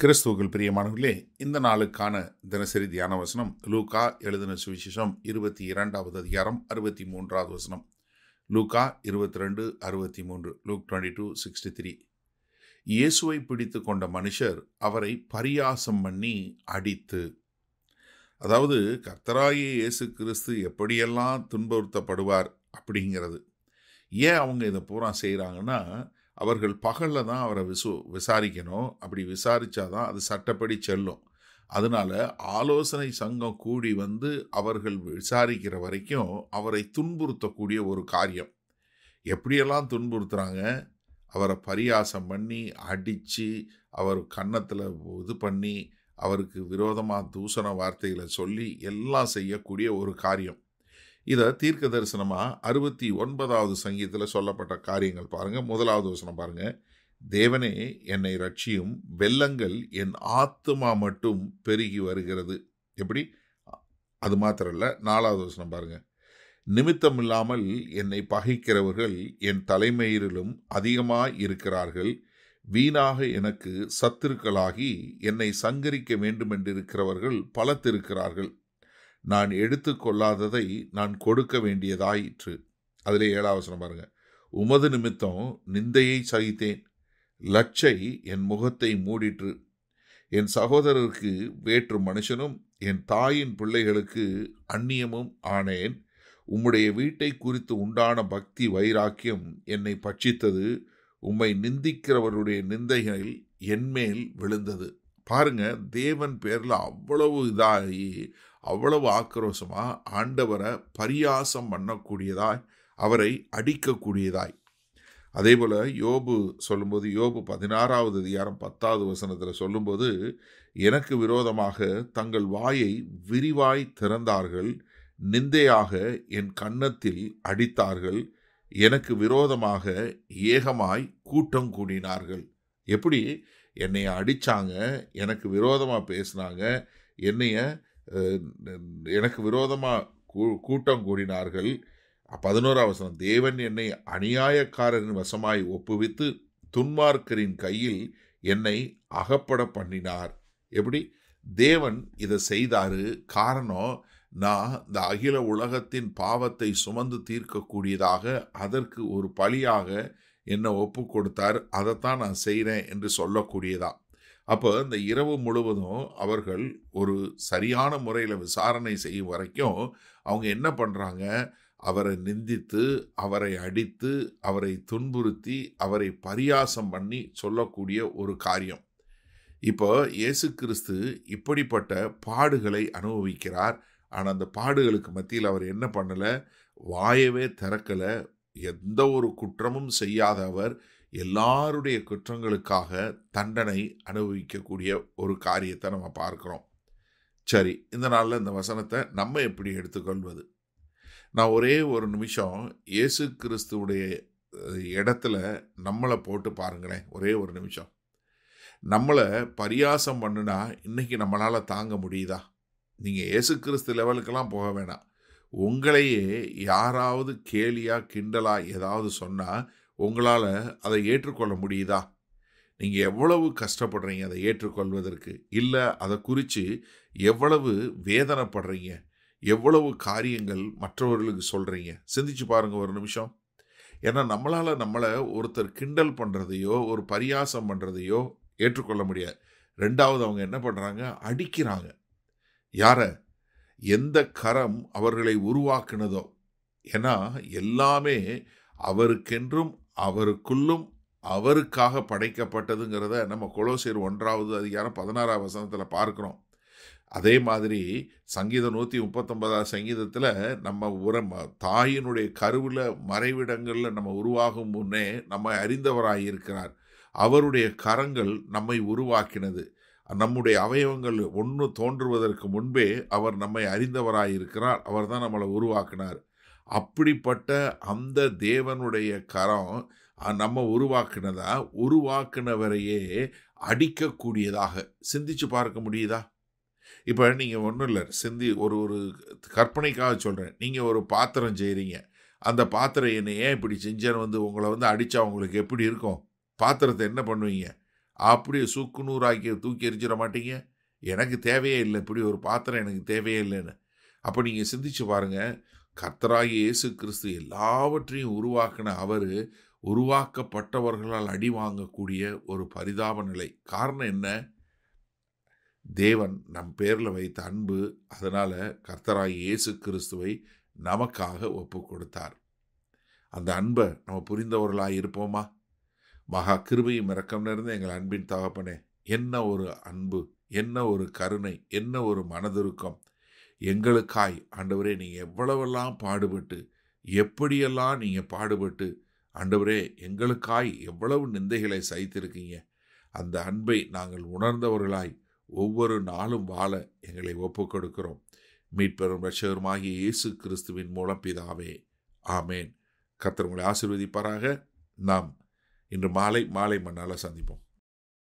கிறிஸ்துவர்கள் பிரியமானவர்களே இந்த நாளுக்கான தினசரி தியான வசனம் லூகா எழுதின சுவிசேஷம் இருபத்தி இரண்டாவது அதிகாரம் அறுபத்தி மூன்றாவது வசனம் லூகா இருபத்தி ரெண்டு அறுபத்தி மூன்று Luke twenty two sixty three இயேசுவை பிடித்து கொண்ட மனுஷர் அவரை பரியாசம் பண்ணி அடித்து அதாவது கர்த்தராய இயேசு கிறிஸ்து எப்படியெல்லாம் துன்புறுத்தப்படுவார் அப்படிங்கிறது ஏன் அவங்க இதை பூரா செய்கிறாங்கன்னா அவர்கள் பகலில் தான் அவரை விசு விசாரிக்கணும் அப்படி விசாரித்தாதான் அது சட்டப்படி செல்லும் அதனால் ஆலோசனை சங்கம் கூடி வந்து அவர்கள் விசாரிக்கிற வரைக்கும் அவரை துன்புறுத்தக்கூடிய ஒரு காரியம் எப்படியெல்லாம் துன்புறுத்துகிறாங்க அவரை பரியாசம் பண்ணி அடித்து அவர் கன்னத்தில் இது பண்ணி அவருக்கு விரோதமாக தூசண வார்த்தைகளை சொல்லி எல்லாம் செய்யக்கூடிய ஒரு காரியம் இதை தீர்க்க தரிசனமாக அறுபத்தி ஒன்பதாவது சங்கீதத்தில் சொல்லப்பட்ட காரியங்கள் பாருங்கள் முதலாவது வசனம் பாருங்கள் தேவனே என்னை ரட்சியும் வெள்ளங்கள் என் ஆத்மா மட்டும் பெருகி வருகிறது எப்படி அது மாத்திரம் இல்லை நாலாவது வசனம் பாருங்கள் நிமித்தம் இல்லாமல் என்னை பகைக்கிறவர்கள் என் தலைமையிலும் அதிகமாக இருக்கிறார்கள் வீணாக எனக்கு சத்துருக்களாகி என்னை சங்கரிக்க வேண்டுமென்றிருக்கிறவர்கள் பலத்திருக்கிறார்கள் நான் எடுத்துக்கொள்ளாததை நான் கொடுக்க வேண்டியதாயிற்று அதில் ஏழாவசனம் பாருங்கள் உமது நிமித்தம் நிந்தையை சகித்தேன் லட்சை என் முகத்தை மூடிற்று என் சகோதரருக்கு வேற்று மனுஷனும் என் தாயின் பிள்ளைகளுக்கு அந்நியமும் ஆனேன் உம்முடைய வீட்டை குறித்து உண்டான பக்தி வைராக்கியம் என்னை பட்சித்தது உம்மை நிந்திக்கிறவருடைய நிந்தைகள் என்மேல் விழுந்தது பாருங்கள் தேவன் பேரில் அவ்வளவு இதாகி அவ்வளவு ஆக்ரோஷமாக ஆண்டவரை பரியாசம் பண்ணக்கூடியதாய் அவரை அடிக்கக்கூடியதாய் அதே போல் யோபு சொல்லும்போது யோபு பதினாறாவது அதிகாரம் பத்தாவது வசனத்தில் சொல்லும்போது எனக்கு விரோதமாக தங்கள் வாயை விரிவாய் திறந்தார்கள் நிந்தையாக என் கன்னத்தில் அடித்தார்கள் எனக்கு விரோதமாக ஏகமாய் கூட்டம் கூடினார்கள் எப்படி என்னை அடித்தாங்க எனக்கு விரோதமாக பேசினாங்க என்னைய எனக்கு விரோதமாக கூ கூட்டம் கூடினார்கள் பதினோரா வசனம் தேவன் என்னை அநியாயக்காரரின் வசமாய் ஒப்புவித்து துன்மார்க்கரின் கையில் என்னை அகப்பட பண்ணினார் எப்படி தேவன் இதை செய்தாரு காரணம் நான் இந்த அகில உலகத்தின் பாவத்தை சுமந்து தீர்க்கக்கூடியதாக அதற்கு ஒரு பலியாக என்னை ஒப்பு கொடுத்தார் அதைத்தான் நான் செய்கிறேன் என்று சொல்லக்கூடியதா அப்போ இந்த இரவு முழுவதும் அவர்கள் ஒரு சரியான முறையில் விசாரணை செய்யும் வரைக்கும் அவங்க என்ன பண்ணுறாங்க அவரை நிந்தித்து அவரை அடித்து அவரை துன்புறுத்தி அவரை பரியாசம் பண்ணி சொல்லக்கூடிய ஒரு காரியம் இப்போ இயேசு கிறிஸ்து இப்படிப்பட்ட பாடுகளை அனுபவிக்கிறார் ஆனால் அந்த பாடுகளுக்கு மத்தியில் அவர் என்ன பண்ணலை வாயவே திறக்கலை எந்த ஒரு குற்றமும் செய்யாத அவர் எல்லாருடைய குற்றங்களுக்காக தண்டனை அனுபவிக்கக்கூடிய ஒரு காரியத்தை நம்ம பார்க்குறோம் சரி இந்த நாளில் இந்த வசனத்தை நம்ம எப்படி எடுத்துக்கொள்வது நான் ஒரே ஒரு நிமிஷம் இயேசு கிறிஸ்துவுடைய இடத்துல நம்மளை போட்டு பாருங்களேன் ஒரே ஒரு நிமிஷம் நம்மளை பரியாசம் பண்ணுனா இன்றைக்கி நம்மளால் தாங்க முடியுதா நீங்கள் இயேசு கிறிஸ்து லெவலுக்கெல்லாம் போக வேணாம் உங்களையே யாராவது கேலியா கிண்டலா ஏதாவது சொன்னால் உங்களால் அதை ஏற்றுக்கொள்ள முடியுதா நீங்கள் எவ்வளவு கஷ்டப்படுறீங்க அதை ஏற்றுக்கொள்வதற்கு இல்லை அதை குறித்து எவ்வளவு வேதனைப்படுறீங்க எவ்வளவு காரியங்கள் மற்றவர்களுக்கு சொல்கிறீங்க சிந்திச்சு பாருங்கள் ஒரு நிமிஷம் ஏன்னா நம்மளால் நம்மளை ஒருத்தர் கிண்டல் பண்ணுறதையோ ஒரு பரியாசம் பண்ணுறதையோ ஏற்றுக்கொள்ள முடியாது ரெண்டாவது அவங்க என்ன பண்ணுறாங்க அடிக்கிறாங்க யாரை எந்த கரம் அவர்களை உருவாக்கினதோ ஏன்னா எல்லாமே அவருக்கென்றும் அவருக்குள்ளும் அவருக்காக படைக்கப்பட்டதுங்கிறத நம்ம கொலோசியர் ஒன்றாவது அதிகாரம் பதினாறாம் வசனத்தில் பார்க்குறோம் அதே மாதிரி சங்கீதம் நூற்றி முப்பத்தொன்பதாவது சங்கீதத்தில் நம்ம உரம் தாயினுடைய கருவில் மறைவிடங்களில் நம்ம உருவாகும் முன்னே நம்மை அறிந்தவராக இருக்கிறார் அவருடைய கரங்கள் நம்மை உருவாக்கினது நம்முடைய அவயவங்கள் ஒன்று தோன்றுவதற்கு முன்பே அவர் நம்மை அறிந்தவராயிருக்கிறார் அவர் தான் நம்மளை உருவாக்கினார் அப்படிப்பட்ட அந்த தேவனுடைய கரம் நம்ம உருவாக்குனதா உருவாக்குனவரையே அடிக்கக்கூடியதாக சிந்திச்சு பார்க்க முடியுதா இப்போ நீங்கள் ஒன்றும் இல்லை சிந்தி ஒரு ஒரு கற்பனைக்காக சொல்கிறேன் நீங்கள் ஒரு பாத்திரம் செய்கிறீங்க அந்த பாத்திரம் என்ன ஏன் இப்படி செஞ்சேன்னு வந்து உங்களை வந்து அடித்தா உங்களுக்கு எப்படி இருக்கும் பாத்திரத்தை என்ன பண்ணுவீங்க அப்படியே சுக்கு நூறாக்கி தூக்கி எரிஞ்சிட மாட்டீங்க எனக்கு தேவையே இல்லை இப்படி ஒரு பாத்திரம் எனக்கு தேவையே இல்லைன்னு அப்போ நீங்கள் சிந்திச்சு பாருங்கள் கர்த்தராகி இயேசு கிறிஸ்து எல்லாவற்றையும் உருவாக்கின அவர் உருவாக்கப்பட்டவர்களால் அடி வாங்கக்கூடிய ஒரு பரிதாப நிலை காரணம் என்ன தேவன் நம் பேரில் வைத்த அன்பு அதனால் கர்த்தராகி இயேசு கிறிஸ்துவை நமக்காக ஒப்பு கொடுத்தார் அந்த அன்பை நம்ம புரிந்தவர்களாக இருப்போமா மகா கிருபையும் இறக்கம் நேர்ந்து எங்கள் அன்பின் தகப்பனே என்ன ஒரு அன்பு என்ன ஒரு கருணை என்ன ஒரு மனதுருக்கம் எங்களுக்காய் ஆண்டவரே நீங்கள் எவ்வளவெல்லாம் பாடுபட்டு எப்படியெல்லாம் நீங்கள் பாடுபட்டு ஆண்டவரே எங்களுக்காய் எவ்வளவு நிந்தைகளை சகித்திருக்கீங்க அந்த அன்பை நாங்கள் உணர்ந்தவர்களாய் ஒவ்வொரு நாளும் வாழ எங்களை ஒப்பு கொடுக்கிறோம் மீட்பெறும் ரட்சகருமாகிய இயேசு கிறிஸ்துவின் மூலம் பிதாவே ஆமேன் கத்திரங்களை ஆசிர்வதிப்பாராக நாம் இன்று மாலை மாலை மண்ணால் சந்திப்போம்